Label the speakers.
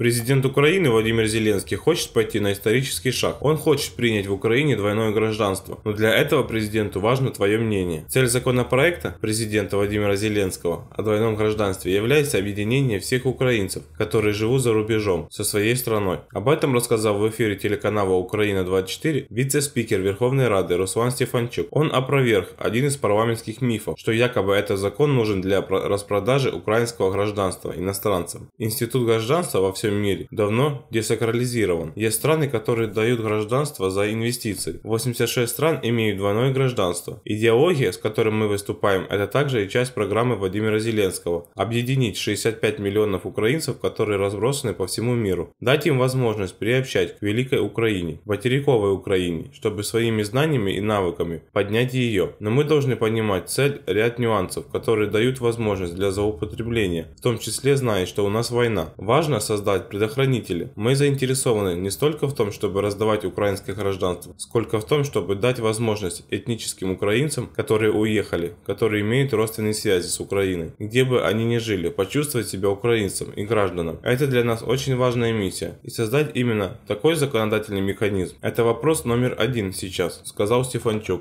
Speaker 1: Президент Украины Владимир Зеленский хочет пойти на исторический шаг. Он хочет принять в Украине двойное гражданство. Но для этого президенту важно твое мнение. Цель законопроекта президента Владимира Зеленского о двойном гражданстве является объединение всех украинцев, которые живут за рубежом, со своей страной. Об этом рассказал в эфире телеканала «Украина-24» вице-спикер Верховной Рады Руслан Стефанчук. Он опроверг один из парламентских мифов, что якобы этот закон нужен для распродажи украинского гражданства иностранцам. Институт гражданства во всем всем мире, давно десакрализирован. Есть страны, которые дают гражданство за инвестиции. 86 стран имеют двойное гражданство. Идеология, с которой мы выступаем, это также и часть программы Владимира Зеленского. Объединить 65 миллионов украинцев, которые разбросаны по всему миру. Дать им возможность приобщать к великой Украине, материковой Украине, чтобы своими знаниями и навыками поднять ее. Но мы должны понимать цель, ряд нюансов, которые дают возможность для злоупотребления, в том числе зная, что у нас война. Важно создать раздавать предохранители. Мы заинтересованы не столько в том, чтобы раздавать украинское гражданство, сколько в том, чтобы дать возможность этническим украинцам, которые уехали, которые имеют родственные связи с Украиной, где бы они ни жили, почувствовать себя украинцем и гражданам. Это для нас очень важная миссия. И создать именно такой законодательный механизм – это вопрос номер один сейчас, сказал Стефанчук.